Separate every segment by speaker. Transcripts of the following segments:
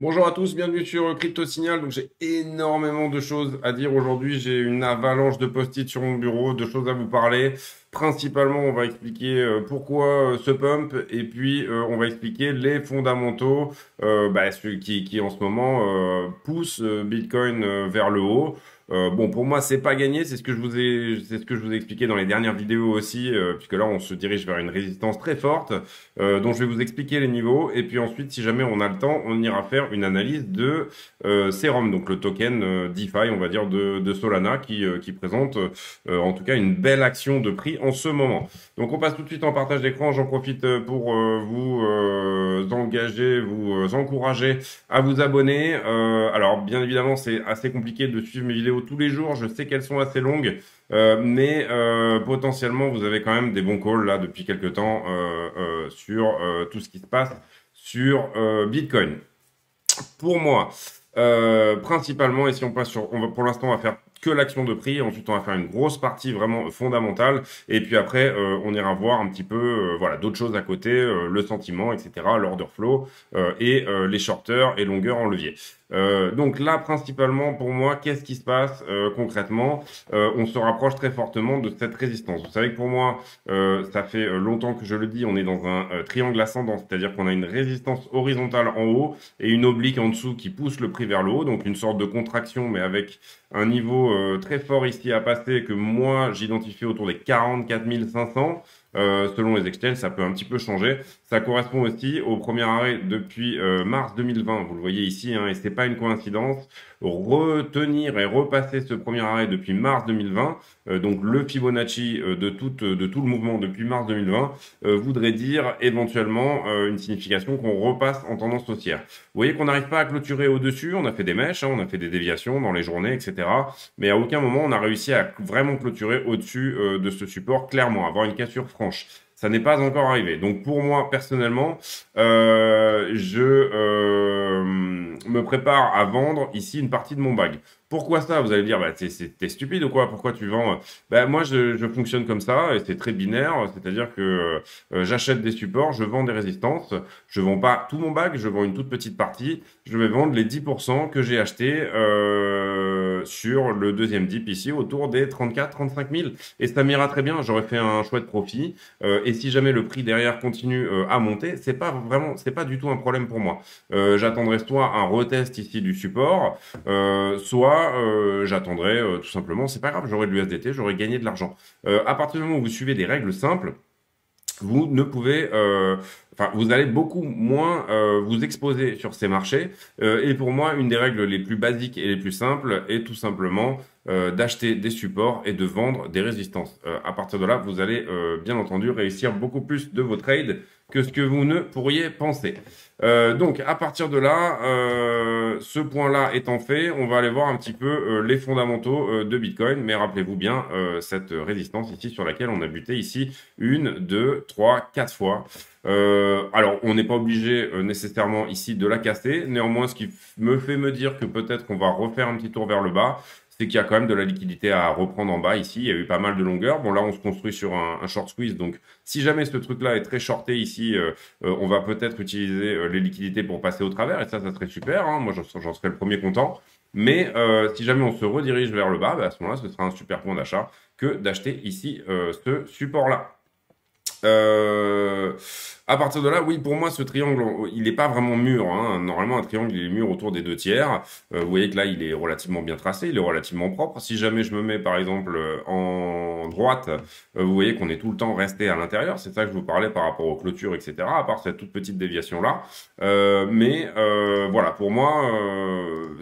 Speaker 1: Bonjour à tous, bienvenue sur Crypto Signal. Donc j'ai énormément de choses à dire aujourd'hui. J'ai une avalanche de post-it sur mon bureau, de choses à vous parler. Principalement, on va expliquer euh, pourquoi euh, ce pump et puis euh, on va expliquer les fondamentaux bah, qui, en ce moment poussent Bitcoin vers le haut. Euh, bon, pour moi, c'est pas gagné. C'est ce que je vous ai, c'est ce que je vous ai expliqué dans les dernières vidéos aussi, euh, puisque là, on se dirige vers une résistance très forte, euh, dont je vais vous expliquer les niveaux. Et puis ensuite, si jamais on a le temps, on ira faire une analyse de Serum, donc le token DeFi, on va dire de, de Solana, qui, qui présente en tout cas une belle action de prix en ce moment. Donc, on passe tout de suite en partage d'écran. J'en profite pour vous engager, vous encourager à vous abonner. alors, bien évidemment, c'est assez compliqué de suivre mes vidéos tous les jours. Je sais qu'elles sont assez longues, euh, mais euh, potentiellement, vous avez quand même des bons calls là depuis quelques temps euh, sur tout ce qui se passe sur Bitcoin. Pour moi, principalement, et si on passe sur, on va, pour l'instant, on va faire que l'action de prix. Ensuite, on va faire une grosse partie vraiment fondamentale. Et puis après, euh, on ira voir un petit peu euh, voilà d'autres choses à côté, euh, le sentiment, etc., l'order flow et les shorteurs et longueurs en levier. donc là, principalement pour moi, qu'est-ce qui se passe concrètement On se rapproche très fortement de cette résistance. Vous savez que pour moi, ça fait longtemps que je le dis, on est dans un triangle ascendant, c'est-à-dire qu'on a une résistance horizontale en haut et une oblique en dessous qui pousse le prix vers le haut, donc une sorte de contraction, mais avec un niveau euh, très fort ici à passer que moi j'identifie autour des 44 500. Euh, selon les Excel, ça peut un petit peu changer. Ça correspond aussi au premier arrêt depuis euh, mars 2020. Vous le voyez ici, hein, et c'est pas une coïncidence. Retenir et repasser ce premier arrêt depuis mars 2020, euh, donc le Fibonacci de, toute, de tout le mouvement depuis mars 2020, voudrait dire éventuellement une signification qu'on repasse en tendance haussière. Vous voyez qu'on n'arrive pas à clôturer au-dessus. On a fait des mèches, hein, on a fait des déviations dans les journées, etc. Mais à aucun moment on a réussi à vraiment clôturer au-dessus de ce support clairement, avoir une cassure ça n'est pas encore arrivé. Donc pour moi personnellement, euh, je euh, me prépare à vendre ici une partie de mon bag. Pourquoi ça Vous allez me dire, bah, t'es stupide ou quoi Pourquoi tu vends euh, bah, Moi, je, fonctionne comme ça, et c'est très binaire, c'est-à-dire que euh, euh, j'achète des supports, je vends des résistances, je vends pas tout mon bac, je vends une toute petite partie, je vais vendre les 10% que j'ai acheté sur le deuxième dip ici, autour des 34-35 000, et ça m'ira très bien, j'aurais fait un chouette profit, et si jamais le prix derrière continue à monter, c'est pas vraiment, c'est pas du tout un problème pour moi. J'attendrai soit un retest ici du support, soit euh, j'attendrai euh, tout simplement, c'est pas grave, j'aurai de l'USDT, j'aurai gagné de l'argent. Euh, à partir du moment où vous suivez des règles simples, vous ne pouvez, enfin, vous allez beaucoup moins vous exposer sur ces marchés. et pour moi, une des règles les plus basiques et les plus simples est tout simplement d'acheter des supports et de vendre des résistances. à partir de là, vous allez bien entendu réussir beaucoup plus de vos trades que ce que vous ne pourriez penser. Euh, donc à partir de là, euh, ce point-là étant fait, on va aller voir un petit peu euh, les fondamentaux de Bitcoin. Mais rappelez-vous bien cette résistance ici sur laquelle on a buté ici une, deux, trois, quatre fois. alors on n'est pas obligé nécessairement ici de la casser. Néanmoins, ce qui me fait me dire que peut-être qu'on va refaire un petit tour vers le bas c'est qu'il y a quand même de la liquidité à reprendre en bas ici. Il y a eu pas mal de longueur. Bon, là, on se construit sur un, short squeeze. Donc, si jamais ce truc-là est très shorté ici, euh, euh, on va peut-être utiliser euh, les liquidités pour passer au travers. Et ça, ça serait super. Hein. Moi, j'en serais le premier content. Mais si jamais on se redirige vers le bas, bah, à ce moment-là, ce sera un super point d'achat que d'acheter ici ce support-là. Euh, à partir de là, oui, pour moi, ce triangle, il n'est pas vraiment mûr. Hein. Normalement, un triangle, il est mûr autour des deux tiers. Euh, vous voyez que là, il est relativement bien tracé, il est relativement propre. Si jamais je me mets, par exemple, en droite, euh, vous voyez qu'on est tout le temps resté à l'intérieur. C'est ça que je vous parlais par rapport aux clôtures, etc., à part cette toute petite déviation-là. Euh, mais voilà, pour moi,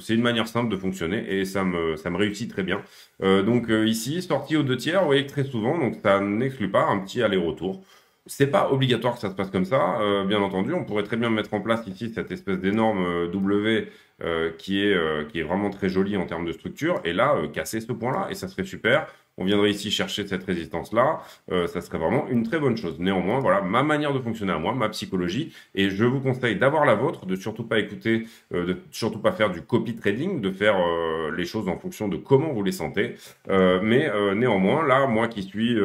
Speaker 1: c'est une manière simple de fonctionner et ça me, ça me réussit très bien. donc ici, sortie aux deux tiers, vous voyez que très souvent, donc ça n'exclut pas un petit aller-retour. C'est pas obligatoire que ça se passe comme ça, euh, bien entendu. On pourrait très bien mettre en place ici cette espèce d'énorme euh, W euh, qui, est, qui est vraiment très jolie en termes de structure, et là, casser ce point-là, et ça serait super on viendrait ici chercher cette résistance-là, euh, ça serait vraiment une très bonne chose. Néanmoins, voilà ma manière de fonctionner à moi, ma psychologie, et je vous conseille d'avoir la vôtre, de surtout pas écouter, euh, de surtout pas faire du copy trading, de faire euh, les choses en fonction de comment vous les sentez. mais néanmoins, là, moi qui suis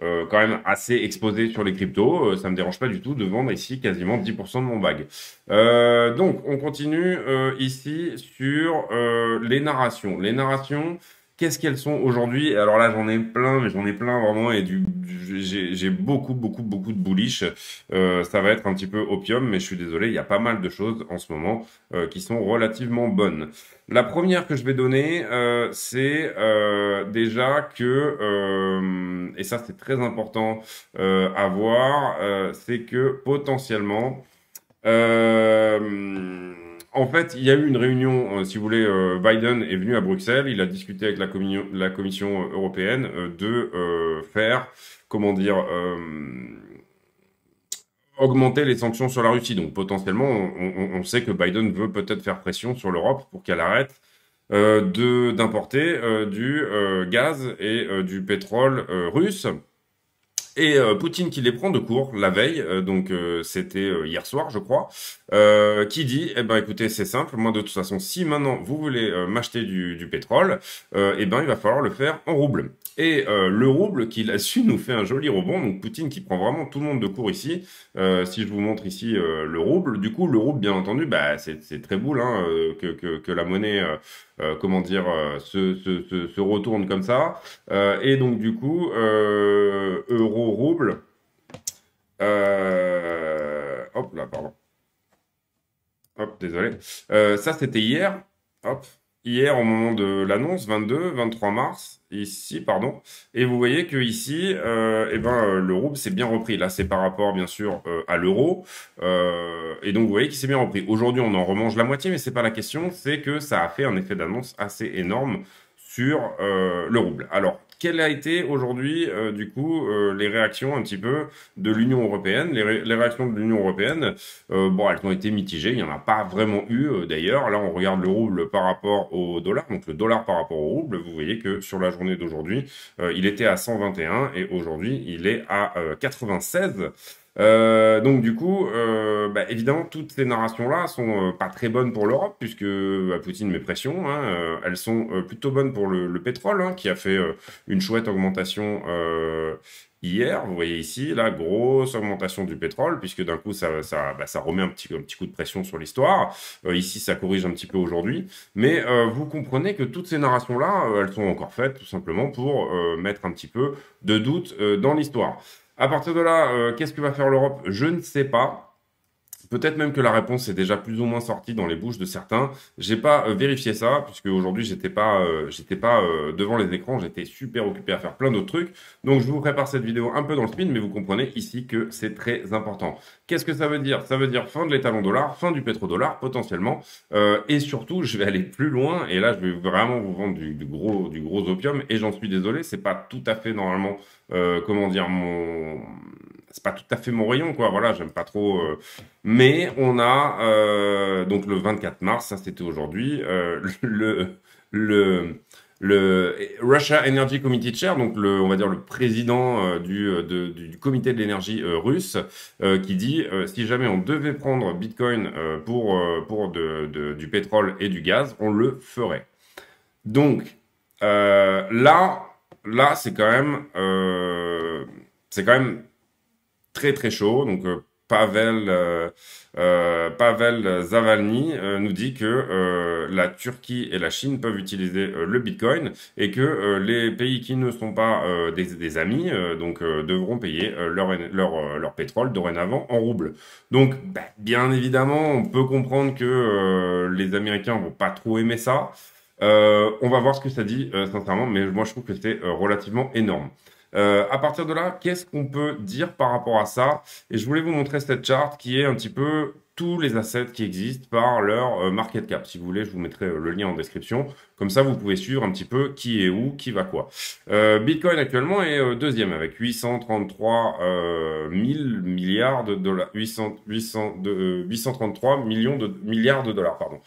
Speaker 1: quand même assez exposé sur les cryptos, ça me dérange pas du tout de vendre ici quasiment 10% de mon bag. donc, on continue ici sur les narrations. Les narrations. Qu'est-ce qu'elles sont aujourd'hui Alors là, j'en ai plein, mais j'en ai plein vraiment, et du, j'ai beaucoup, beaucoup, beaucoup de bullish. Euh, ça va être un petit peu opium, mais je suis désolé, il y a pas mal de choses en ce moment euh, qui sont relativement bonnes. La première que je vais donner, euh, c'est euh, déjà que, euh, et ça c'est très important euh, à voir, c'est que potentiellement... Euh, en fait, il y a eu une réunion, euh, si vous voulez, euh, Biden est venu à Bruxelles, il a discuté avec la, Commission européenne euh, de faire, comment dire, augmenter les sanctions sur la Russie. Donc potentiellement, on, on sait que Biden veut peut-être faire pression sur l'Europe pour qu'elle arrête d'importer du gaz et du pétrole russe. Et euh, Poutine qui les prend de court la veille, euh, donc euh, c'était hier soir je crois, qui dit eh ben écoutez c'est simple, moi de toute façon si maintenant vous voulez m'acheter du, du, pétrole, eh ben il va falloir le faire en rouble. Et le rouble qu'il a su nous fait un joli rebond, donc Poutine qui prend vraiment tout le monde de court ici. si je vous montre ici le rouble, du coup le rouble bien entendu, bah c'est très boule hein, que, que, que, la monnaie comment dire, se, se, se, se, retourne comme ça. et donc du coup euro rouble. Euh, hop là, pardon. Hop, désolé. Euh, ça, c'était hier. Hop. Hier, au moment de l'annonce, 22, 23 mars, ici, pardon. Et vous voyez que ici, euh, eh ben, le rouble s'est bien repris. Là, c'est par rapport, bien sûr, à l'euro. et donc, vous voyez qu'il s'est bien repris. Aujourd'hui, on en remange la moitié, mais c'est pas la question. C'est que ça a fait un effet d'annonce assez énorme sur euh, le rouble. Alors, quelles a été aujourd'hui, euh, du coup, euh, les réactions un petit peu de l'Union européenne les, les, réactions de l'Union européenne, bon, elles ont été mitigées. Il n'y en a pas vraiment eu, d'ailleurs. Là, on regarde le rouble par rapport au dollar, donc le dollar par rapport au rouble. Vous voyez que sur la journée d'aujourd'hui, il était à 121 et aujourd'hui, il est à 96. Euh, donc du coup, euh, bah, évidemment, toutes ces narrations-là sont euh, pas très bonnes pour l'Europe, puisque bah, Poutine met pression. Hein, euh, elles sont euh, plutôt bonnes pour le, pétrole, hein, qui a fait une chouette augmentation hier. Vous voyez ici, la grosse augmentation du pétrole, puisque d'un coup, ça, bah, ça remet un petit, un petit coup de pression sur l'histoire. ici, ça corrige un petit peu aujourd'hui. Mais vous comprenez que toutes ces narrations-là, elles sont encore faites tout simplement pour mettre un petit peu de doute dans l'histoire. À partir de là, euh, qu'est-ce que va faire l'Europe Je ne sais pas. Peut-être même que la réponse est déjà plus ou moins sortie dans les bouches de certains. J'ai pas euh, vérifié ça puisque aujourd'hui j'étais pas, euh, j'étais pas euh, devant les écrans, j'étais super occupé à faire plein d'autres trucs. Donc je vous prépare cette vidéo un peu dans le spin, mais vous comprenez ici que c'est très important. Qu'est-ce que ça veut dire Ça veut dire fin de l'étalon dollar, fin du pétrodollar potentiellement, et surtout je vais aller plus loin. Et là je vais vraiment vous vendre du, gros, du gros opium. Et j'en suis désolé, c'est pas tout à fait normalement, comment dire mon c'est pas tout à fait mon rayon, quoi. Voilà, j'aime pas trop. Euh. Mais on a euh, donc le 24 mars, ça c'était aujourd'hui, euh, le, le le Russia Energy Committee Chair, donc le, on va dire le président du, du comité de l'énergie russe, qui dit si jamais on devait prendre Bitcoin pour, pour de, de, du pétrole et du gaz, on le ferait. Donc là, là c'est quand même c'est quand même très très chaud. Donc euh, Pavel euh, euh, Pavel Zavalny nous dit que la Turquie et la Chine peuvent utiliser le Bitcoin et que les pays qui ne sont pas des, amis donc devront payer leur, leur, leur pétrole dorénavant en rouble. Donc bah, bien évidemment, on peut comprendre que les Américains vont pas trop aimer ça. on va voir ce que ça dit sincèrement, mais moi je trouve que c'est relativement énorme. Euh, à partir de là, qu'est-ce qu'on peut dire par rapport à ça Et je voulais vous montrer cette charte qui est un petit peu tous les assets qui existent par leur euh, market cap. Si vous voulez, je vous mettrai euh, le lien en description. Comme ça, vous pouvez suivre un petit peu qui est où, qui va quoi. Bitcoin actuellement est deuxième avec 833 milliards de dollars, 800, 833 millions de milliards de dollars, pardon.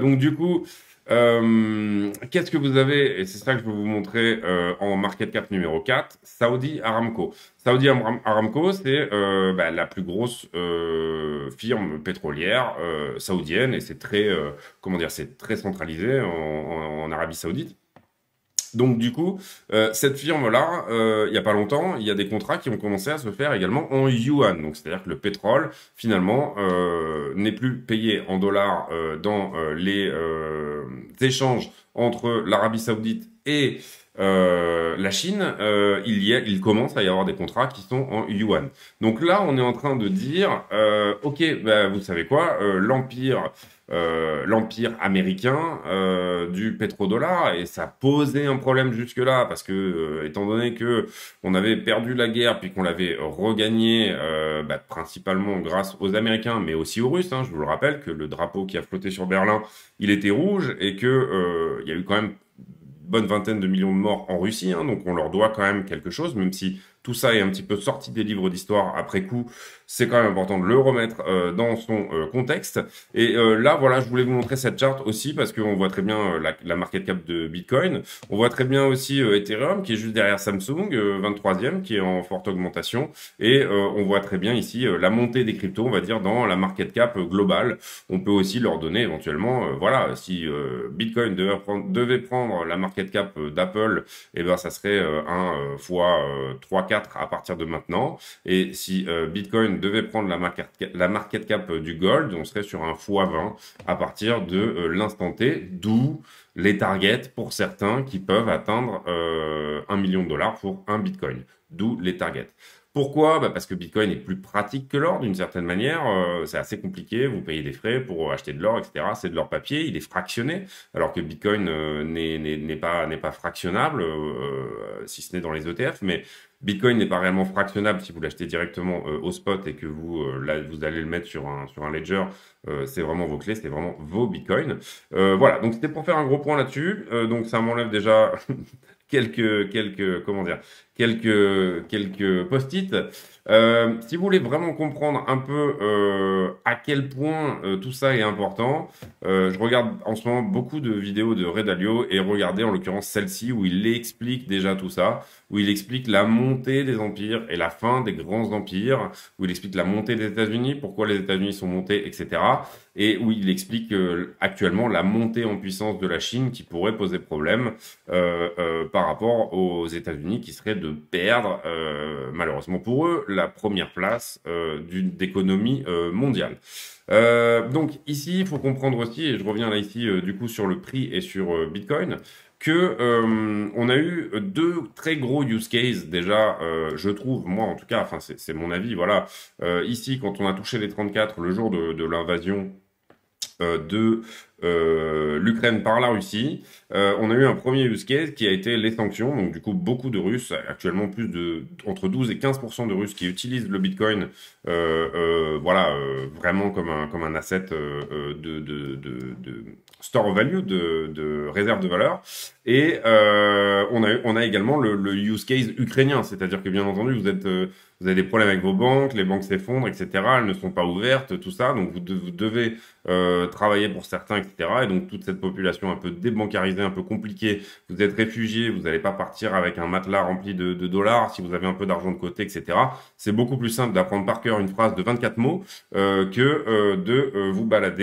Speaker 1: donc du coup, euh, qu'est-ce que vous avez Et c'est ça que je vais vous montrer euh, en market cap numéro 4, Saudi Aramco. Saudi Aramco, c'est euh, bah, la plus grosse euh, firme pétrolière saoudienne et c'est très, comment dire, c'est très centralisé en Arabie Saoudite. Donc du coup, euh, cette firme-là, euh, il y a pas longtemps, il y a des contrats qui ont commencé à se faire également en yuan. Donc c'est-à-dire que le pétrole, finalement, euh, n'est plus payé en dollars dans les échanges entre l'Arabie Saoudite et euh, la Chine, euh, il, y a, il commence à y avoir des contrats qui sont en yuan. Donc là, on est en train de dire, euh, ok, bah, vous savez quoi, l'empire, l'empire américain du pétrodollar et ça posait un problème jusque là parce que étant donné que on avait perdu la guerre puis qu'on l'avait regagnée bah, principalement grâce aux Américains, mais aussi aux Russes. Hein, je vous le rappelle que le drapeau qui a flotté sur Berlin, il était rouge et que il y a eu quand même une bonne vingtaine de millions de morts en Russie, hein, donc on leur doit quand même quelque chose, même si tout ça est un petit peu sorti des livres d'histoire après coup c'est quand même important de le remettre euh, dans son euh, contexte. Et euh, là, voilà, je voulais vous montrer cette charte aussi parce qu'on voit très bien la, la, market cap de Bitcoin. On voit très bien aussi Ethereum qui est juste derrière Samsung, 23e, qui est en forte augmentation. Et on voit très bien ici la montée des cryptos, on va dire, dans la market cap globale. On peut aussi leur donner éventuellement, voilà, si Bitcoin devait prendre, devait prendre, la market cap d'Apple, eh ben ça serait 1 fois 3-4 à partir de maintenant. Et si Bitcoin devait prendre la market, la market cap euh, du gold, on serait sur un x20 à partir de euh, l'instant T, d'où les targets pour certains qui peuvent atteindre euh, un million de dollars pour un bitcoin, d'où les targets. Pourquoi bah Parce que Bitcoin est plus pratique que l'or d'une certaine manière. Euh, c'est assez compliqué, vous payez des frais pour acheter de l'or, etc. C'est de l'or papier, il est fractionné, alors que Bitcoin euh, n'est pas, pas fractionnable, euh, si ce n'est dans les ETF, mais Bitcoin n'est pas réellement fractionnable si vous l'achetez directement au spot et que vous, là, vous allez le mettre sur un, sur un ledger. c'est vraiment vos clés, c'est vraiment vos bitcoins. voilà, donc c'était pour faire un gros point là-dessus. donc ça m'enlève déjà quelques, quelques, comment dire, quelques, quelques post-it. Euh, si vous voulez vraiment comprendre un peu euh, à quel point euh, tout ça est important, euh, je regarde en ce moment beaucoup de vidéos de Redalio et regardez en l'occurrence celle-ci où il explique déjà tout ça, où il explique la montée des empires et la fin des grands empires, où il explique la montée des États-Unis, pourquoi les États-Unis sont montés, etc. Et où il explique euh, actuellement la montée en puissance de la Chine qui pourrait poser problème par rapport aux États-Unis qui seraient de perdre, euh, malheureusement pour eux, la première place euh, d'une d'économie euh, mondiale. donc ici, il faut comprendre aussi, et je reviens là ici du coup sur le prix et sur Bitcoin, que on a eu deux très gros use cases déjà, je trouve, moi en tout cas, enfin c'est mon avis, voilà. ici, quand on a touché les 34 le jour de, de l'invasion de euh, l'Ukraine par la Russie. Euh, on a eu un premier use case qui a été les sanctions. Donc, du coup, beaucoup de Russes, actuellement plus de entre 12 et 15 de Russes qui utilisent le Bitcoin, euh, euh voilà, euh, vraiment comme un comme un asset de, de, de, de store of value, de, de réserve de valeur. Et euh, on, a, on a également le, le use case ukrainien, c'est-à-dire que bien entendu, vous, êtes, vous avez des problèmes avec vos banques, les banques s'effondrent, etc., elles ne sont pas ouvertes, tout ça, donc vous, devez euh, travailler pour certains, etc. Et donc toute cette population un peu débancarisée, un peu compliquée, vous êtes réfugié, vous n'allez pas partir avec un matelas rempli de, dollars si vous avez un peu d'argent de côté, etc. C'est beaucoup plus simple d'apprendre par cœur une phrase de 24 mots euh, que euh, de euh, vous balader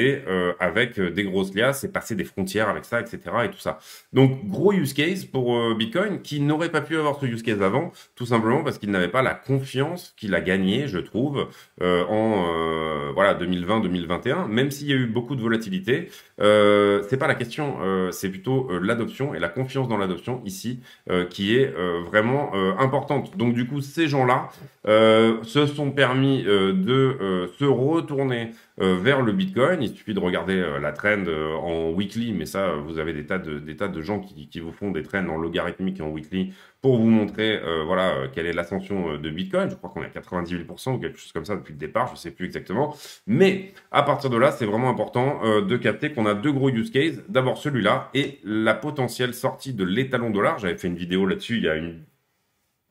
Speaker 1: avec des grosses liasses et passer des frontières avec ça, etc. Et tout ça. Donc gros use case pour Bitcoin qui n'aurait pas pu avoir ce use case avant, tout simplement parce qu'il n'avait pas la confiance qu'il a gagnée, je trouve, en voilà 2020-2021, même s'il y a eu beaucoup de volatilité. Euh, c'est pas la question, euh, c'est plutôt euh, l'adoption et la confiance dans l'adoption ici euh, qui est vraiment importante. Donc du coup, ces gens-là se sont permis de se retourner euh, vers le Bitcoin. Il suffit de regarder euh, la trend euh, en weekly, mais ça, vous avez des tas de, gens qui, vous font des trends en logarithmique et en weekly pour vous montrer voilà quelle est l'ascension de Bitcoin. Je crois qu'on est à 98% ou quelque chose comme ça depuis le départ, je ne sais plus exactement. Mais à partir de là, c'est vraiment important de capter qu'on a deux gros use cases. D'abord celui-là et la potentielle sortie de l'étalon dollar. J'avais fait une vidéo là-dessus il y a une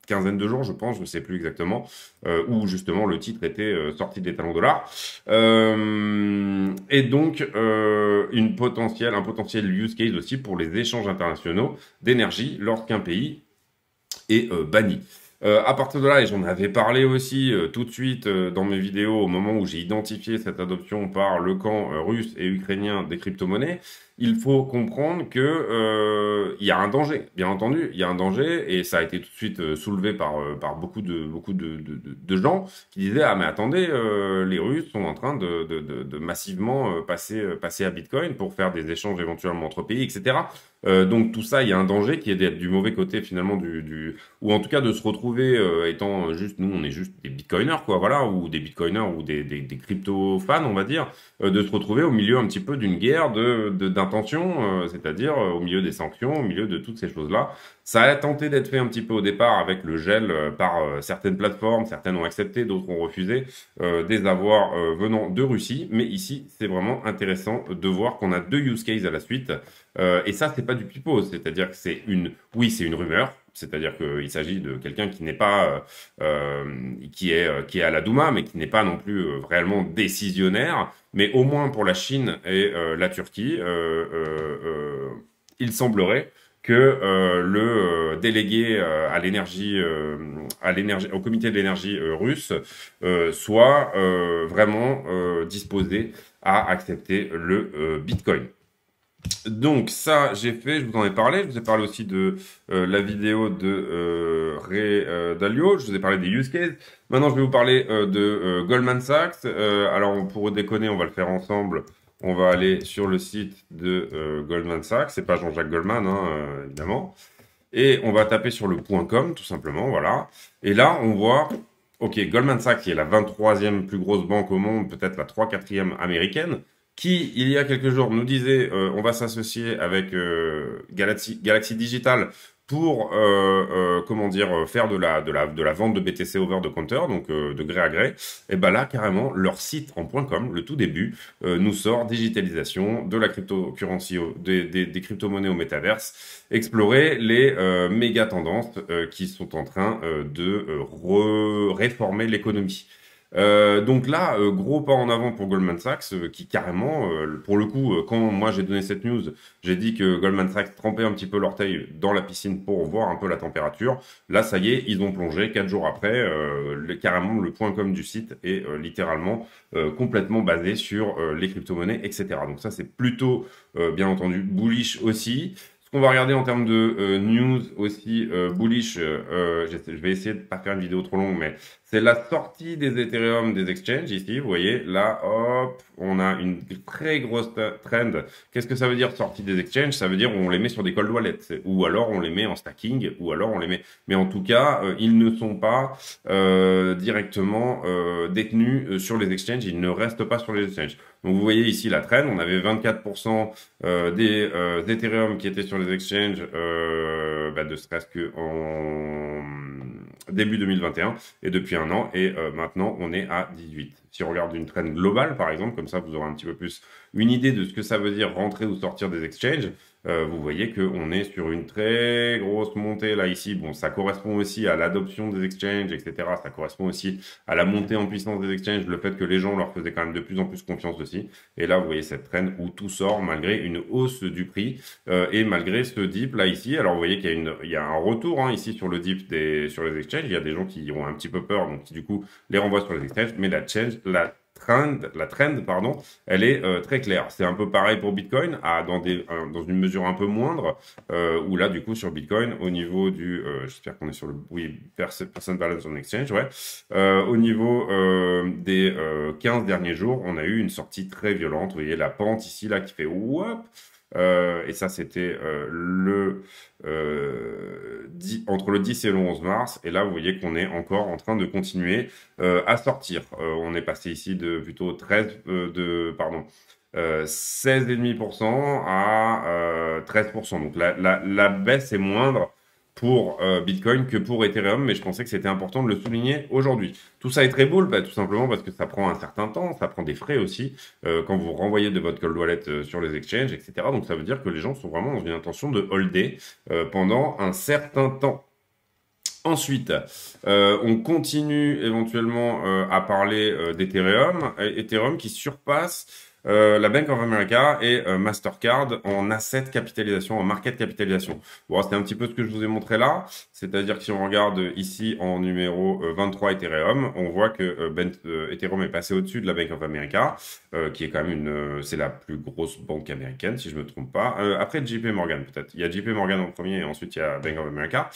Speaker 1: quinzaine de jours, je pense, je ne sais plus exactement, euh, où justement le titre était euh, sorti des talons dollars. Euh, et donc, euh, une potentielle, un potentiel use case aussi pour les échanges internationaux d'énergie lorsqu'un pays est banni. à partir de là, et j'en avais parlé aussi tout de suite dans mes vidéos au moment où j'ai identifié cette adoption par le camp russe et ukrainien des crypto-monnaies, il faut comprendre qu'il euh, y a un danger, bien entendu, il y a un danger et ça a été tout de suite euh, soulevé par euh, par beaucoup de beaucoup de, gens qui disaient ah mais attendez les Russes sont en train de, massivement passer passer à Bitcoin pour faire des échanges éventuellement entre pays etc. donc tout ça il y a un danger qui est d'être du mauvais côté finalement du, ou en tout cas de se retrouver étant juste nous on est juste des Bitcoiners quoi voilà ou des Bitcoiners ou des, des, crypto fans on va dire de se retrouver au milieu un petit peu d'une guerre de d'un Attention, euh, c'est-à-dire euh, au milieu des sanctions, au milieu de toutes ces choses-là. Ça a tenté d'être fait un petit peu au départ avec le gel euh, par certaines plateformes, certaines ont accepté, d'autres ont refusé des avoirs venant de Russie. Mais ici, c'est vraiment intéressant de voir qu'on a deux use cases à la suite. et ça, c'est pas du pipo, c'est-à-dire que c'est une, oui, c'est une rumeur, c'est-à-dire qu'il s'agit de quelqu'un qui n'est pas, euh, euh, qui est, euh, qui est à la Douma, mais qui n'est pas non plus réellement décisionnaire. Mais au moins pour la Chine et la Turquie, il semblerait que le délégué à l'énergie, à l'énergie, au comité de l'énergie russe soit vraiment disposé à accepter le Bitcoin donc ça, j'ai fait, je vous en ai parlé, je vous ai parlé aussi de euh, la vidéo de euh, Ray euh, Dalio, je vous ai parlé des use cases. Maintenant, je vais vous parler de Goldman Sachs. alors, pour déconner, on va le faire ensemble. On va aller sur le site de Goldman Sachs, c'est pas Jean-Jacques Goldman, hein, évidemment. Et on va taper sur le .com, tout simplement, voilà. Et là, on voit, ok, Goldman Sachs, qui est la 23e plus grosse banque au monde, peut-être la 3 4e américaine, qui, il y a quelques jours, nous disait euh, on va s'associer avec euh, Galaxy, Digital pour euh, comment dire faire de la de la de la vente de BTC over de compteur donc de gré à gré et ben là carrément leur site en .com le tout début nous sort digitalisation de la cryptocurrency des, des crypto-monnaies au métaverse explorer les méga tendances qui sont en train de réformer l'économie euh, donc là, euh, gros pas en avant pour Goldman Sachs, euh, qui carrément, euh, pour le coup, quand moi j'ai donné cette news, j'ai dit que Goldman Sachs trempait un petit peu l'orteil dans la piscine pour voir un peu la température. Là, ça y est, ils ont plongé. Quatre jours après, le, carrément, le point com du site est littéralement complètement basé sur les crypto-monnaies, etc. Donc ça, c'est plutôt, bien entendu, bullish aussi. Ce qu'on va regarder en termes de news aussi bullish, euh, je vais essayer de pas faire une vidéo trop longue, mais c'est la sortie des Ethereum des exchanges ici. Vous voyez, là, hop, on a une très grosse trend. Qu'est-ce que ça veut dire sortie des exchanges Ça veut dire on les met sur des cold wallets ou alors on les met en stacking ou alors on les met. Mais en tout cas, euh, ils ne sont pas euh, directement euh, détenus sur les exchanges. Ils ne restent pas sur les exchanges. Donc vous voyez ici la trend, On avait 24% des Ethereum qui étaient sur les exchanges, bah, de ce que en début 2021 et depuis un an. Et euh, maintenant, on est à 18. Si on regarde une traîne globale, par exemple, comme ça, vous aurez un petit peu plus une idée de ce que ça veut dire rentrer ou sortir des exchanges. Euh, vous voyez qu'on est sur une très grosse montée là ici. Bon, ça correspond aussi à l'adoption des exchanges, etc. Ça correspond aussi à la montée en puissance des exchanges, le fait que les gens leur faisaient quand même de plus en plus confiance aussi. Et là, vous voyez cette traîne où tout sort malgré une hausse du prix euh, et malgré ce dip là ici. Alors, vous voyez qu'il y, a une, il y a un retour hein, ici sur le dip des, sur les exchanges. Il y a des gens qui ont un petit peu peur, donc du coup les renvoient sur les exchanges. Mais la change, la la trend, pardon, elle est euh, très claire. C'est un peu pareil pour Bitcoin, à, dans, une mesure un peu moindre, euh, où là, du coup, sur Bitcoin, au niveau du, euh, j'espère qu'on est sur le, oui, Person Balance on Exchange, ouais, euh, au niveau des 15 derniers jours, on a eu une sortie très violente. Vous voyez la pente ici, là, qui fait, ouap. Euh, et ça, c'était euh, le euh, entre le 10 et le 11 mars. Et là, vous voyez qu'on est encore en train de continuer euh, à sortir. Euh, on est passé ici de plutôt 13 de pardon. 16,5% à 13%. Donc la, la, la, baisse est moindre pour euh, Bitcoin que pour Ethereum, mais je pensais que c'était important de le souligner aujourd'hui. Tout ça est très boule, bah, tout simplement parce que ça prend un certain temps, ça prend des frais aussi euh, quand vous renvoyez de votre cold wallet euh, sur les exchanges, etc. Donc ça veut dire que les gens sont vraiment dans une intention de holder pendant un certain temps. Ensuite, on continue éventuellement à parler d'Ethereum, Ethereum qui surpasse euh, la Bank of America et euh, Mastercard en asset capitalisation, en market capitalisation. Bon, c'était un petit peu ce que je vous ai montré là. C'est-à-dire que si on regarde ici en numéro 23 euh, Ethereum, on voit que euh, euh, Ethereum est passé au-dessus de la Bank of America, qui est quand même une, c'est la plus grosse banque américaine si je me trompe pas. après JP Morgan peut-être. Il y a JP Morgan en premier et ensuite il y a Bank of America.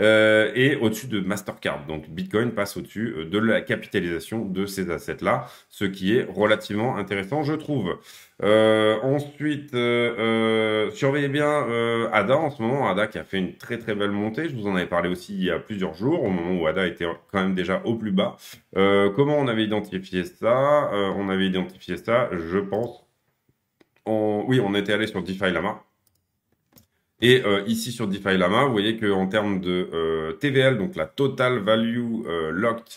Speaker 1: et au-dessus de Mastercard. Donc Bitcoin passe au-dessus de la capitalisation de ces assets-là, ce qui est relativement intéressant, je trouve. ensuite, surveillez bien ADA en ce moment, ADA qui a fait une très très belle montée, je vous en avais parlé aussi il y a plusieurs jours, au moment où ADA était quand même déjà au plus bas. Euh, comment on avait identifié ça euh, On avait identifié ça, je pense. Oui, on était allé sur DeFi Lama. Et euh, ici sur DeFi Lama, vous voyez qu'en termes de TVL, donc la Total Value Locked,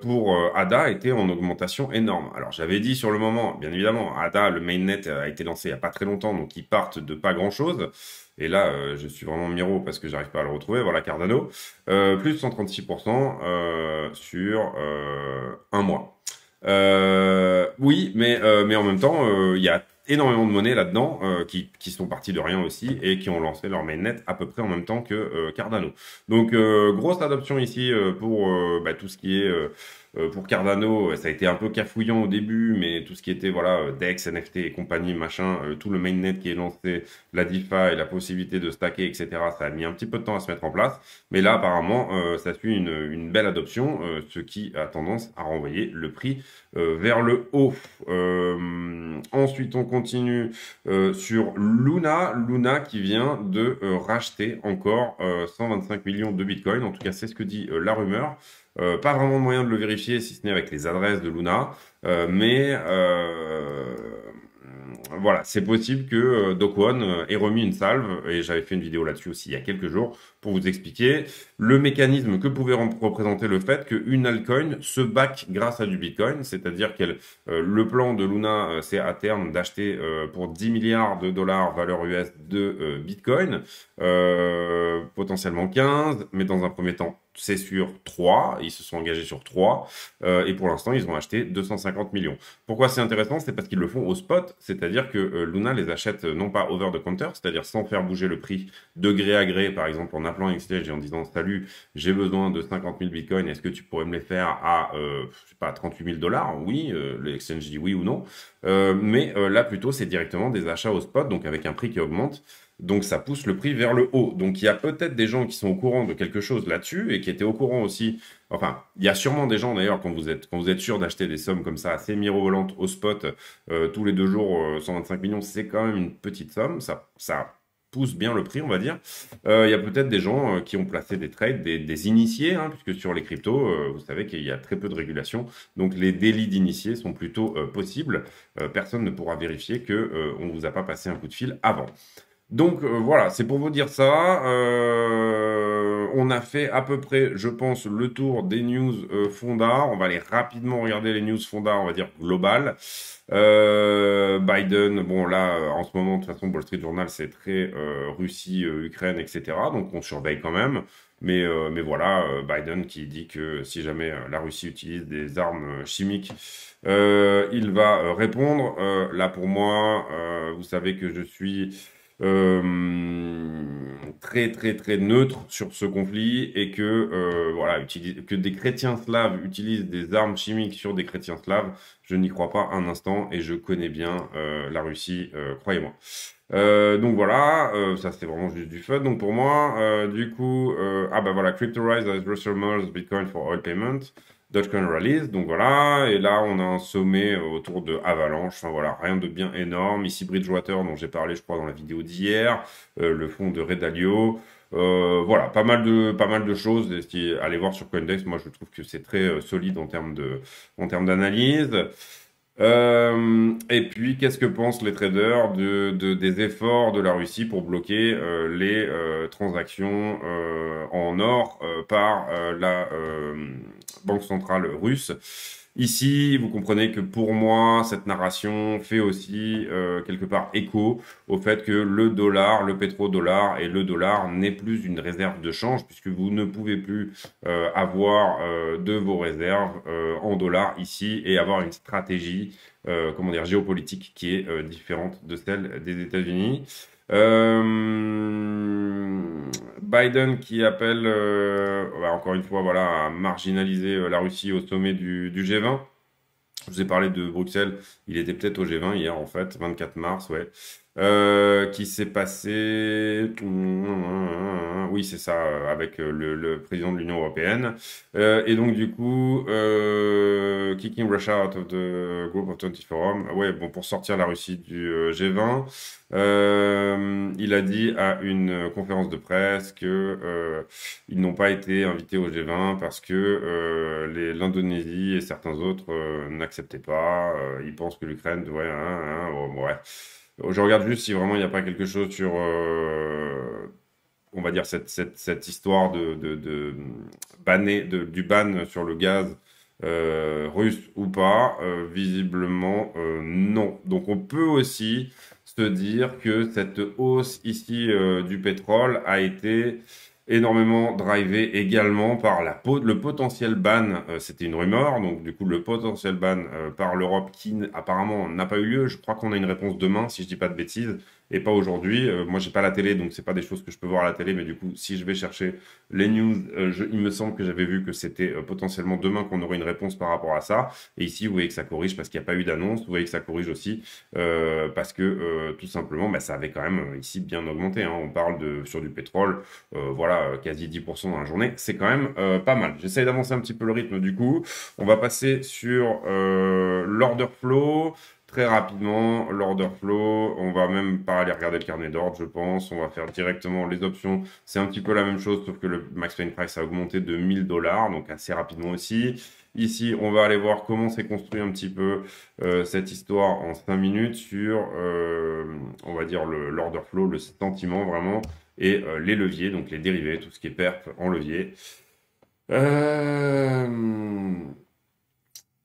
Speaker 1: pour ADA était en augmentation énorme. Alors j'avais dit sur le moment, bien évidemment, ADA, le mainnet a été lancé il n'y a pas très longtemps, donc ils partent de pas grand-chose. Et là, euh, je suis vraiment miro parce que j'arrive pas à le retrouver. Voilà Cardano, euh, plus 136% euh, sur euh, un mois. Euh, oui, mais mais en même temps, il y a énormément de monnaies là-dedans qui, qui sont parties de rien aussi et qui ont lancé leur mainnet à peu près en même temps que Cardano. Donc grosse adoption ici pour bah, tout ce qui est euh, pour Cardano, ça a été un peu cafouillant au début, mais tout ce qui était voilà euh, DEX, NFT et compagnie, machin, euh, tout le mainnet qui est lancé, la DeFi, et la possibilité de stacker, etc. Ça a mis un petit peu de temps à se mettre en place, mais là apparemment, ça suit une, une belle adoption, ce qui a tendance à renvoyer le prix vers le haut. ensuite, on continue sur Luna, Luna qui vient de racheter encore 125 millions de bitcoins. En tout cas, c'est ce que dit la rumeur. Euh, pas vraiment de moyen de le vérifier, si ce n'est avec les adresses de Luna, euh, mais euh, voilà, c'est possible que Doc ait remis une salve, et j'avais fait une vidéo là-dessus aussi il y a quelques jours, pour vous expliquer le mécanisme que pouvait représenter le fait qu'une altcoin se back grâce à du Bitcoin, c'est-à-dire que le plan de Luna, c'est à terme d'acheter pour 10 milliards de dollars valeur US de Bitcoin, potentiellement 15, mais dans un premier temps c'est sur 3, ils se sont engagés sur 3, euh, et pour l'instant, ils ont acheté 250 millions. Pourquoi c'est intéressant C'est parce qu'ils le font au spot, c'est-à-dire que euh, Luna les achète euh, non pas over the counter, c'est-à-dire sans faire bouger le prix de gré à gré, par exemple en appelant Exchange et en disant Salut, j'ai besoin de 50 000 bitcoins, est-ce que tu pourrais me les faire à, je sais pas, 38 000 dollars Oui, l'exchange dit oui ou non, mais là plutôt, c'est directement des achats au spot, donc avec un prix qui augmente. Donc ça pousse le prix vers le haut. Donc il y a peut-être des gens qui sont au courant de quelque chose là-dessus et qui étaient au courant aussi. Enfin, il y a sûrement des gens d'ailleurs quand vous êtes sûr d'acheter des sommes comme ça assez mirovolantes au spot euh, tous les deux jours 125 euh, millions, c'est quand même une petite somme. Ça ça pousse bien le prix, on va dire. Euh, il y a peut-être des gens qui ont placé des trades, des, initiés, hein, puisque sur les cryptos, vous savez qu'il y a très peu de régulation, donc les délits d'initiés sont plutôt possibles. personne ne pourra vérifier que on vous a pas passé un coup de fil avant. Donc euh, voilà, c'est pour vous dire ça. Euh, on a fait à peu près, je pense, le tour des news euh, fondards, On va aller rapidement regarder les news Fonda, on va dire globales. Biden, bon là, en ce moment, de toute façon, Wall Street Journal, c'est très Russie, Ukraine, etc. Donc on surveille quand même. Mais, mais, voilà, Biden qui dit que si jamais la Russie utilise des armes chimiques, il va répondre. là, pour moi, vous savez que je suis euh, très très très neutre sur ce conflit et que euh, voilà que des chrétiens slaves utilisent des armes chimiques sur des chrétiens slaves, je n'y crois pas un instant et je connais bien euh, la Russie, croyez-moi. donc voilà, ça c'était vraiment juste du fun. Donc pour moi, du coup, ah bah voilà, Cryptorize as Russell Mars Bitcoin for Oil Payment. Dogecoin Release, donc voilà, et là on a un sommet autour de Avalanche, enfin voilà, rien de bien énorme, ici Bridgewater dont j'ai parlé je crois dans la vidéo d'hier, euh, le fonds de Redalio, euh, voilà, pas mal de pas mal de choses. Allez voir sur Coindex. Moi, je trouve que c'est très euh, solide en termes de en termes d'analyse. et puis, qu'est-ce que pensent les traders de, des efforts de la Russie pour bloquer les transactions en or par la banque centrale russe. Ici, vous comprenez que pour moi, cette narration fait aussi euh, quelque part écho au fait que le dollar, le pétrodollar et le dollar n'est plus une réserve de change puisque vous ne pouvez plus euh, avoir euh, de vos réserves en dollars ici et avoir une stratégie, comment dire, géopolitique qui est différente de celle des États-Unis. Biden qui appelle, euh, bah, encore une fois, voilà, à marginaliser euh, la Russie au sommet du, du G20. Je vous ai parlé de Bruxelles, il était peut-être au G20 hier en fait, 24 mars, ouais. Euh, qui s'est passé, oui c'est ça, euh, avec euh, le, le président de l'Union européenne. et donc du coup, kicking Russia out of the group of 20 forum. Ouais, bon pour sortir la Russie du G20, il a dit à une conférence de presse que ils n'ont pas été invités au G20 parce que l'Indonésie et certains autres n'acceptaient pas. ils pensent que l'Ukraine devrait, hein, hein, ouais. Je regarde juste si vraiment il n'y a pas quelque chose sur, euh, on va dire, cette, cette, cette histoire de, de, de, banner, de, du ban sur le gaz euh, russe ou pas. Euh, visiblement, non. Donc on peut aussi se dire que cette hausse ici du pétrole a été énormément drivé également par la, le potentiel ban, euh, c'était une rumeur, donc du coup le potentiel ban euh, par l'Europe qui apparemment n'a pas eu lieu, je crois qu'on a une réponse demain si je dis pas de bêtises, et pas aujourd'hui. Euh, moi, j'ai pas la télé, donc c'est pas des choses que je peux voir à la télé, mais du coup, si je vais chercher les news, euh, il me semble que j'avais vu que c'était euh, potentiellement demain qu'on aurait une réponse par rapport à ça. Et ici, vous voyez que ça corrige parce qu'il n'y a pas eu d'annonce, vous voyez que ça corrige aussi euh, parce que tout simplement, bah, ça avait quand même ici bien augmenté. Hein. On parle de sur du pétrole, voilà, quasi 10% dans la journée, c'est quand même pas mal. J'essaie d'avancer un petit peu le rythme du coup. On va passer sur l'order flow très rapidement l'order flow. On va même pas aller regarder le carnet d'ordre, je pense. On va faire directement les options. C'est un petit peu la même chose, sauf que le max pain price a augmenté de 1000 dollars, donc assez rapidement aussi. Ici, on va aller voir comment s'est construit un petit peu euh, cette histoire en 5 minutes sur, euh, on va dire, l'order flow, le sentiment vraiment, et euh, les leviers, donc les dérivés, tout ce qui est perp en levier.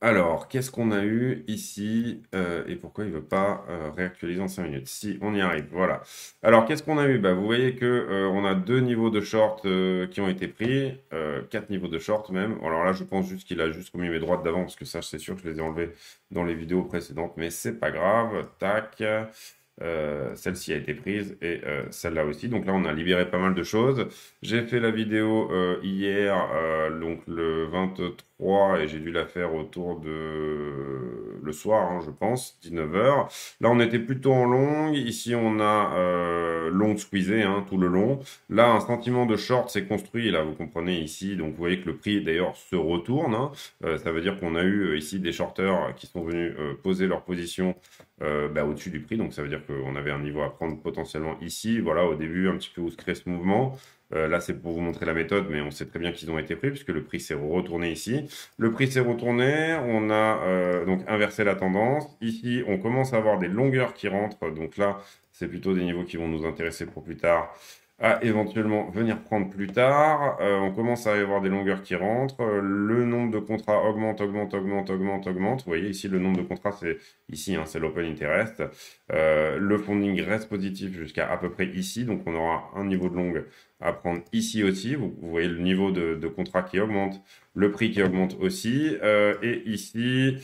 Speaker 1: Alors, qu'est-ce qu'on a eu ici euh, et pourquoi il ne veut pas euh, réactualiser en 5 minutes Si, on y arrive, voilà. Alors, qu'est-ce qu'on a eu bah, Vous voyez que euh, on a deux niveaux de short qui ont été pris, quatre niveaux de short même. Alors là, je pense juste qu'il a juste remis mes droites d'avant parce que ça, c'est sûr que je les ai enlevées dans les vidéos précédentes, mais c'est pas grave. Tac. celle-ci a été prise et celle-là aussi. Donc là, on a libéré pas mal de choses. J'ai fait la vidéo hier, donc le 23 et j'ai dû la faire autour de le soir, hein, je pense, 19h. Là, on était plutôt en longue. Ici, on a euh, longue squeezé hein, tout le long. Là, un sentiment de short s'est construit. Là, vous comprenez ici. Donc, vous voyez que le prix, d'ailleurs, se retourne. Hein. Euh, ça veut dire qu'on a eu euh, ici des shorteurs qui sont venus euh, poser leur position bah, au-dessus du prix. Donc, ça veut dire qu'on avait un niveau à prendre potentiellement ici. Voilà, au début, un petit peu où se crée ce mouvement. Euh, là, c'est pour vous montrer la méthode, mais on sait très bien qu'ils ont été pris puisque le prix s'est retourné ici. Le prix s'est retourné, on a euh, donc inversé la tendance. Ici, on commence à avoir des longueurs qui rentrent. Donc là, c'est plutôt des niveaux qui vont nous intéresser pour plus tard à éventuellement venir prendre plus tard. Euh, on commence à avoir des longueurs qui rentrent. le nombre de contrats augmente, augmente, augmente, augmente, augmente. Vous voyez ici, le nombre de contrats, c'est ici, hein, c'est l'open interest. Euh, le funding reste positif jusqu'à à peu près ici. Donc, on aura un niveau de longue à prendre ici aussi. Vous, voyez le niveau de, de contrat qui augmente, le prix qui augmente aussi. Euh, et ici...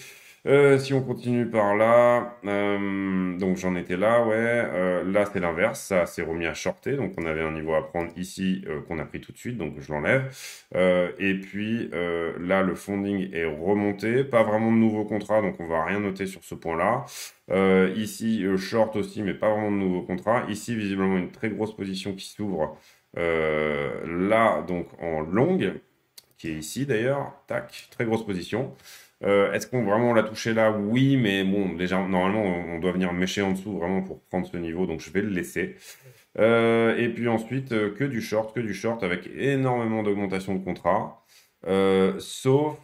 Speaker 1: Euh, si on continue par là, euh, donc j'en étais là, ouais. Euh, là, c'est l'inverse, ça s'est remis à shorter. Donc, on avait un niveau à prendre ici qu'on a pris tout de suite, donc je l'enlève. et puis là, le funding est remonté. Pas vraiment de nouveaux contrats, donc on va rien noter sur ce point-là. ici, short aussi, mais pas vraiment de nouveaux contrat. Ici, visiblement, une très grosse position qui s'ouvre là, donc en longue, qui est ici d'ailleurs. Tac, très grosse position. Euh, est-ce qu'on vraiment l'a touché là Oui, mais bon, déjà, normalement, on, doit venir mécher en dessous vraiment pour prendre ce niveau, donc je vais le laisser. Euh, et puis ensuite, euh, que du short, que du short avec énormément d'augmentation de contrat, sauf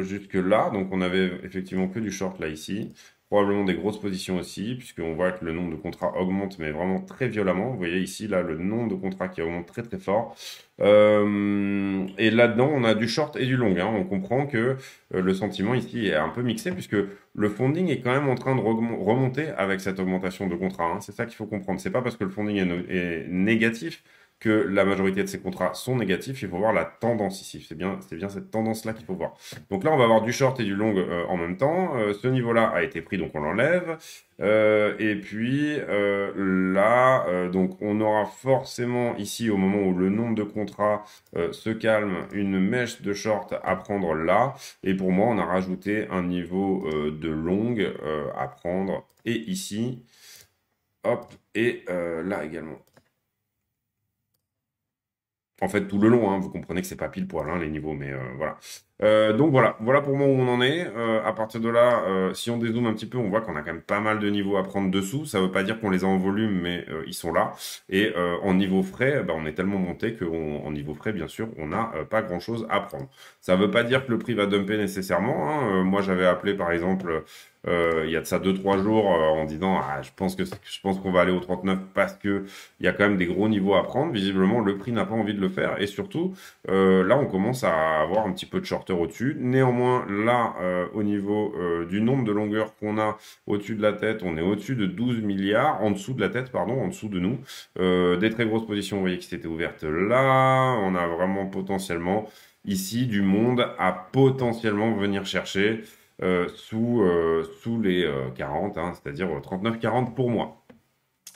Speaker 1: jusque-là, donc on avait effectivement que du short là ici probablement des grosses positions aussi, puisqu'on voit que le nombre de contrats augmente, mais vraiment très violemment. Vous voyez ici, là, le nombre de contrats qui augmente très très fort. Euh, et là-dedans, on a du short et du long. Hein. On comprend que euh, le sentiment ici est un peu mixé, puisque le funding est quand même en train de remonter avec cette augmentation de contrats. Hein. C'est ça qu'il faut comprendre. Ce n'est pas parce que le funding est négatif que la majorité de ces contrats sont négatifs, il faut voir la tendance ici. C'est bien, c'est bien cette tendance-là qu'il faut voir. Donc là, on va avoir du short et du long euh, en même temps. Euh, ce niveau-là a été pris, donc on l'enlève. Euh, et puis là, donc on aura forcément ici, au moment où le nombre de contrats se calme, une mèche de short à prendre là. Et pour moi, on a rajouté un niveau de long à prendre. Et ici, hop, et là également en fait tout le long. Hein. Vous comprenez que c'est pas pile pour Alain, hein, les niveaux, mais euh, voilà. Euh, donc voilà, voilà pour moi où on en est. Euh, à partir de là, euh, si on dézoome un petit peu, on voit qu'on a quand même pas mal de niveaux à prendre dessous. Ça veut pas dire qu'on les a en volume, mais euh, ils sont là. Et en niveau frais, bah, on est tellement monté qu'en niveau frais, bien sûr, on n'a pas grand-chose à prendre. Ça veut pas dire que le prix va dumper nécessairement. Hein. moi, j'avais appelé par exemple il y a de ça 2-3 jours en disant ah, je pense que je pense qu'on va aller au 39 parce que il y a quand même des gros niveaux à prendre visiblement le prix n'a pas envie de le faire et surtout là on commence à avoir un petit peu de short au-dessus. Néanmoins, là, euh, au niveau euh, du nombre de longueurs qu'on a au-dessus de la tête, on est au-dessus de 12 milliards, en dessous de la tête, pardon, en dessous de nous. Euh, des très grosses positions, vous voyez, que c'était ouverte. là. On a vraiment potentiellement ici du monde à potentiellement venir chercher sous, sous les 40, hein, c'est-à-dire 39-40 pour moi.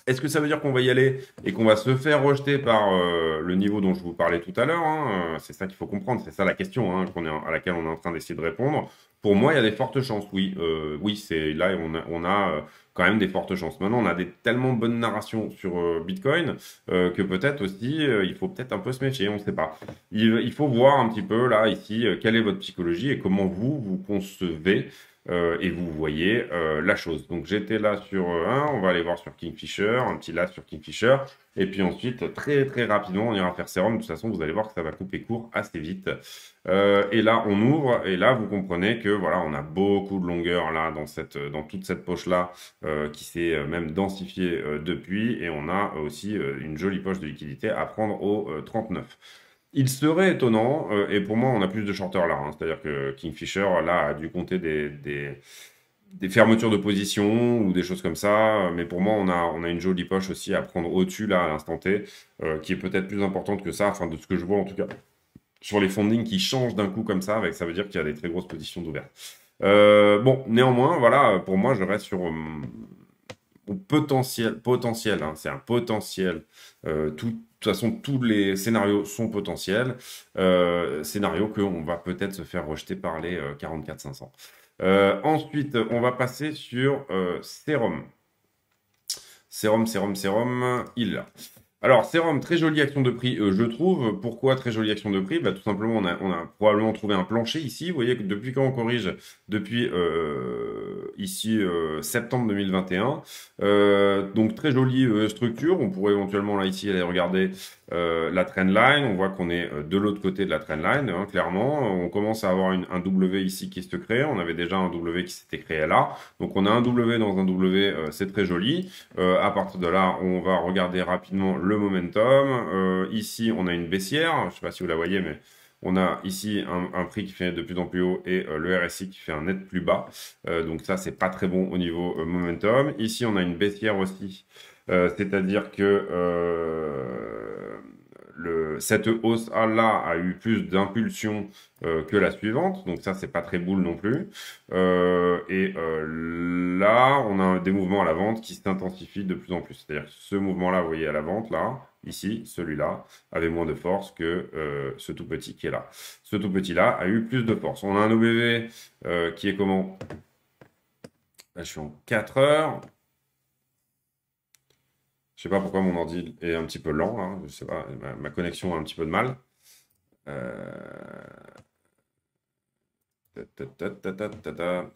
Speaker 1: Est-ce que ça veut dire qu'on va y aller et qu'on va se faire rejeter par euh, le niveau dont je vous parlais tout à l'heure hein, euh, C'est ça qu'il faut comprendre, c'est ça la question hein, est, à laquelle on est en train d'essayer de répondre. Pour moi, il y a des fortes chances, oui. Euh, oui, c'est là, on a, on a, quand même des fortes chances. Maintenant, on a des tellement bonnes narrations sur Bitcoin que peut-être aussi, il faut peut-être un peu se méfier, on ne sait pas. il, faut voir un petit peu, là, ici, quelle est votre psychologie et comment vous, vous concevez euh, et vous voyez euh, la chose. Donc j'étais là sur 1, euh, on va aller voir sur Kingfisher, un petit là sur Kingfisher, et puis ensuite très très rapidement on ira faire sérum. De toute façon vous allez voir que ça va couper court assez vite. et là on ouvre et là vous comprenez que voilà on a beaucoup de longueur là dans cette dans toute cette poche là qui s'est même densifiée depuis et on a aussi une jolie poche de liquidité à prendre au 39. Il serait étonnant, euh, et pour moi, on a plus de chanteurs là. Hein. C'est-à-dire que Kingfisher, là, a dû compter des, des, fermetures de position ou des choses comme ça. Mais pour moi, on a, on a une jolie poche aussi à prendre au-dessus, là, à l'instant T, euh, qui est peut-être plus importante que ça, enfin, de ce que je vois en tout cas, sur les fondings qui changent d'un coup comme ça, avec, ça veut dire qu'il y a des très grosses positions d'ouvert. Euh, bon, néanmoins, voilà, pour moi, je reste sur hum, potentiel, potentiel, hein, c'est un potentiel, tout de toute façon, tous les scénarios sont potentiels, euh, Scénario qu'on va peut-être se faire rejeter par les 44-500. Euh, euh, ensuite, on va passer sur sérum. Sérum, sérum, sérum, il. Alors, Serum, très jolie action de prix, euh, je trouve. Pourquoi très jolie action de prix bah, Tout simplement, on a, probablement trouvé un plancher ici. Vous voyez que depuis quand on corrige Depuis euh, ici euh, septembre 2021. donc, très jolie structure. On pourrait éventuellement là ici aller regarder euh, la trendline, on voit qu'on est euh, de l'autre côté de la trendline, hein, clairement. On commence à avoir un W ici qui se crée. On avait déjà un W qui s'était créé là. Donc on a un W dans un W, euh, c'est très joli. à partir de là, on va regarder rapidement le momentum. ici, on a une baissière. Je ne sais pas si vous la voyez, mais on a ici un, prix qui fait de plus en plus haut et le RSI qui fait un net plus bas. donc ça, c'est pas très bon au niveau momentum. Ici, on a une baissière aussi euh, c'est-à-dire que euh, cette hausse-là a eu plus d'impulsion euh, que la suivante, donc ça c'est pas très boule non plus. et là, on a des mouvements à la vente qui s'intensifient de plus en plus. C'est-à-dire ce mouvement-là, vous voyez à la vente là, ici, celui-là avait moins de force que ce tout petit qui est là. Ce tout petit-là a eu plus de force. On a un OBV qui est comment Là, je suis en 4 heures. Je sais pas pourquoi mon ordi est un petit peu lent. Hein, je sais pas, ma, connexion a un petit peu de mal. Euh,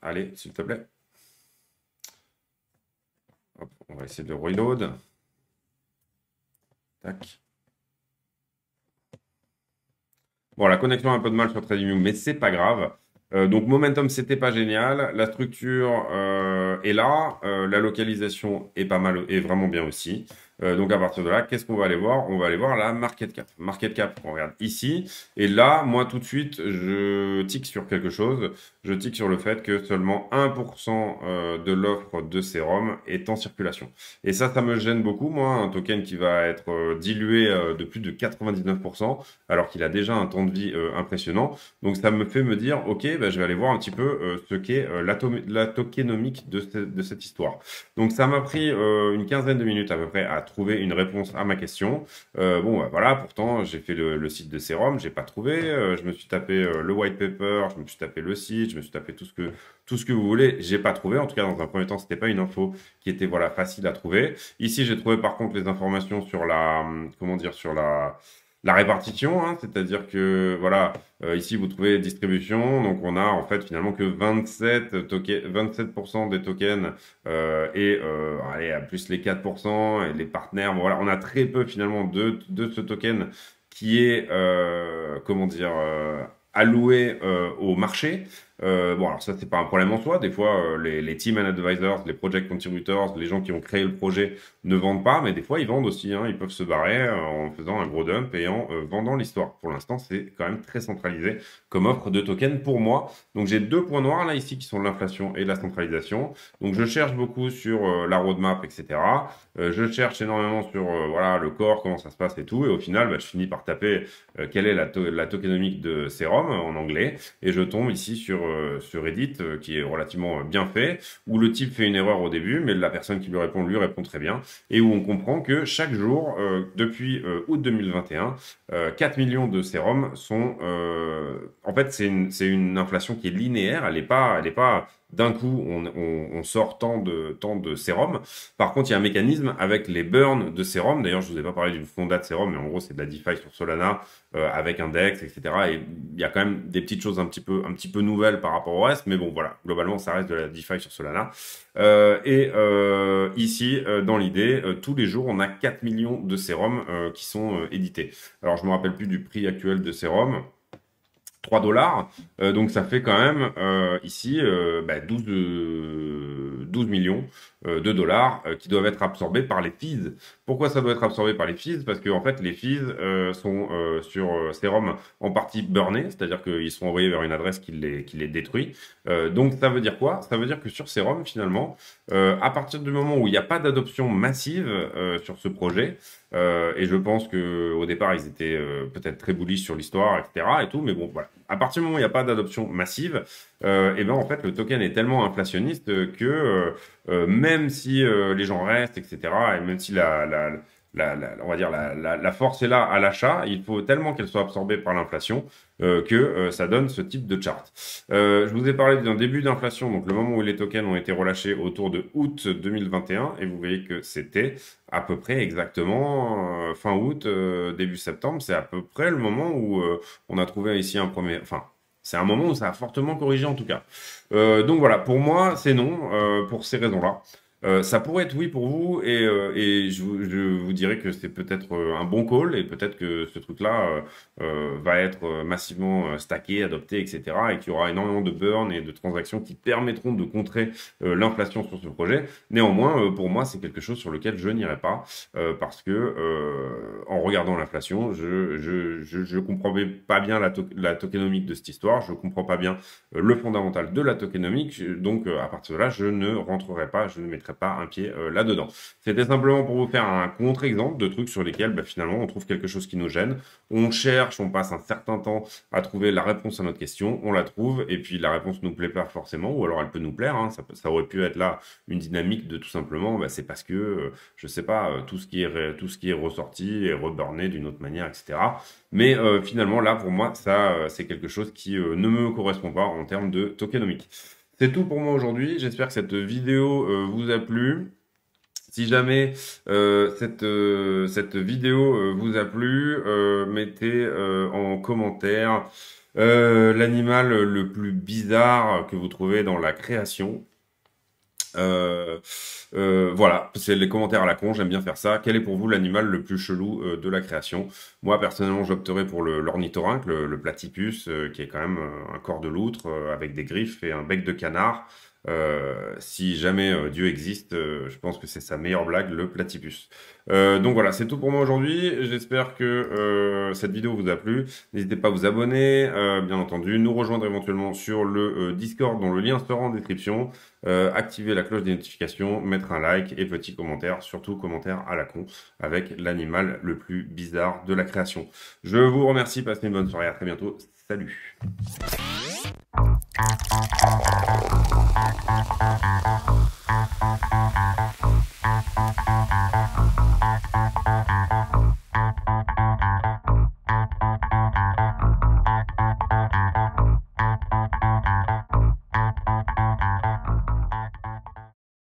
Speaker 1: Allez, s'il te plaît. on va essayer de reload. Tac. Bon, la connexion a un peu de mal sur TradingView, mais c'est pas grave. Euh, donc momentum c'était pas génial, la structure euh, est là, la localisation est pas mal, est vraiment bien aussi. Euh, donc à partir de là, qu'est-ce qu'on va aller voir On va aller voir la market cap. Market cap, on regarde ici. Et là, moi tout de suite, je tique sur quelque chose. Je tique sur le fait que seulement 1% euh, de l'offre de sérum est en circulation. Et ça, ça me gêne beaucoup, moi, un token qui va être euh, dilué de plus de 99%, alors qu'il a déjà un temps de vie impressionnant. Donc ça me fait me dire, ok, bah, je vais aller voir un petit peu ce qu'est la tokenomique de, de, cette histoire. Donc ça m'a pris une quinzaine de minutes à peu près à trouver une réponse à ma question. Euh, bon, bah, voilà, pourtant, j'ai fait le, site de sérum, j'ai pas trouvé. Euh, je me suis tapé euh, le white paper, je me suis tapé le site, je me suis tapé tout ce que, tout ce que vous voulez. J'ai pas trouvé. En tout cas, dans un premier temps, c'était pas une info qui était, voilà, facile à trouver. Ici, j'ai trouvé, par contre, les informations sur la, hum, comment dire, sur la, la répartition, hein, c'est-à-dire que voilà, euh, ici vous trouvez distribution, donc on a en fait finalement que 27 token, 27% des tokens euh, et euh, allez à plus les 4% et les partenaires. voilà, on a très peu finalement de de ce token qui est comment dire alloué au marché. Euh, bon, alors ça, c'est pas un problème en soi. Des fois, euh, les, team and advisors, les project contributors, les gens qui ont créé le projet ne vendent pas, mais des fois, ils vendent aussi. Hein. Ils peuvent se barrer euh, en faisant un gros dump et en euh, vendant l'histoire. Pour l'instant, c'est quand même très centralisé comme offre de token pour moi. Donc, j'ai deux points noirs là ici qui sont l'inflation et la centralisation. Donc, je cherche beaucoup sur la roadmap, etc. je cherche énormément sur voilà le corps, comment ça se passe et tout. Et au final, bah, je finis par taper quelle est la, la tokenomique de Serum en anglais et je tombe ici sur euh, sur Reddit euh, qui est relativement euh, bien fait, où le type fait une erreur au début, mais la personne qui lui répond lui répond très bien, et où on comprend que chaque jour, depuis août 2021, 4 millions de sérums sont... en fait, c'est une, inflation qui est linéaire, elle n'est pas... Elle n'est pas d'un coup, on, sort tant de, tant de sérum. Par contre, il y a un mécanisme avec les burns de sérum. D'ailleurs, je vous ai pas parlé du fondat de sérum, mais en gros, c'est de la DeFi sur Solana euh, avec index, etc. Et il y a quand même des petites choses un petit peu, un petit peu nouvelles par rapport au reste. Mais bon, voilà, globalement, ça reste de la DeFi sur Solana. Euh, et euh, ici, dans l'idée, tous les jours, on a 4 millions de sérums qui sont édités. Alors, je me rappelle plus du prix actuel de sérum. 3 dollars. Euh, donc ça fait quand même euh, ici 12, euh, bah, millions de dollars qui doivent être absorbés par les fees. Pourquoi ça doit être absorbé par les fees Parce que fait les fees sont sur Serum en partie burnés, c'est-à-dire qu'ils sont envoyés vers une adresse qui les, qui les détruit. donc ça veut dire quoi Ça veut dire que sur Serum finalement, à partir du moment où il n'y a pas d'adoption massive sur ce projet, euh, et je pense que au départ, ils étaient euh, peut-être très bullish sur l'histoire, etc. Et tout, mais bon, voilà. À partir du moment où il n'y a pas d'adoption massive, euh, et ben en fait, le token est tellement inflationniste que euh, euh, même si les gens restent, etc. Et même si la, la, la, on va dire la, force est là à l'achat. Il faut tellement qu'elle soit absorbée par l'inflation euh, que euh, ça donne ce type de chart. Euh, je vous ai parlé d'un début d'inflation, donc le moment où les tokens ont été relâchés autour de août 2021, et vous voyez que c'était à peu près exactement fin août, début septembre. C'est à peu près le moment où on a trouvé ici un premier, enfin c'est un moment où ça a fortement corrigé en tout cas. donc voilà, pour moi, c'est non, pour ces raisons-là. Euh, ça pourrait être oui pour vous et, euh, et je, vous, je, dirais que c'est peut-être euh, un bon call et peut-être que ce truc-là va être massivement stacké, adopté, etc. et qu'il y aura énormément de burn et de transactions qui permettront de contrer l'inflation sur ce projet. Néanmoins, pour moi, c'est quelque chose sur lequel je n'irai pas parce que en regardant l'inflation, je je, je, comprends pas bien la, la tokenomique de cette histoire, je comprends pas bien le fondamental de la tokenomique. Donc à partir de là, je ne rentrerai pas, je ne mettrai pas un pied euh, là-dedans. C'était simplement pour vous faire un contre-exemple de trucs sur lesquels bah, finalement on trouve quelque chose qui nous gêne. On cherche, on passe un certain temps à trouver la réponse à notre question, on la trouve et puis la réponse nous plaît pas forcément ou alors elle peut nous plaire. Hein. ça, aurait pu être là une dynamique de tout simplement, bah, c'est parce que euh, je ne sais pas euh, tout ce qui est tout ce qui est ressorti et reburné d'une autre manière, etc. Mais finalement là pour moi ça c'est quelque chose qui ne me correspond pas en termes de tokenomique. C'est tout pour moi aujourd'hui. J'espère que cette vidéo euh, vous a plu. Si jamais euh, cette, euh, cette vidéo vous a plu, mettez en commentaire l'animal le plus bizarre que vous trouvez dans la création. Euh, euh, voilà, c'est les commentaires à la con, j'aime bien faire ça. Quel est pour vous l'animal le plus chelou euh, de la création Moi, personnellement, j'opterais pour l'ornithorynque, le, le, platypus, qui est quand même un corps de loutre avec des griffes et un bec de canard. Euh, si jamais euh, Dieu existe, euh, je pense que c'est sa meilleure blague, le platypus. donc voilà, c'est tout pour moi aujourd'hui. J'espère que cette vidéo vous a plu. N'hésitez pas à vous abonner, bien entendu, nous rejoindre éventuellement sur le Discord dont le lien sera en description, activer la cloche des notifications, mettre un like et petit commentaire, surtout commentaire à la con, avec l'animal le plus bizarre de la création. Je vous remercie, passez une bonne soirée, à très bientôt, salut Thank you.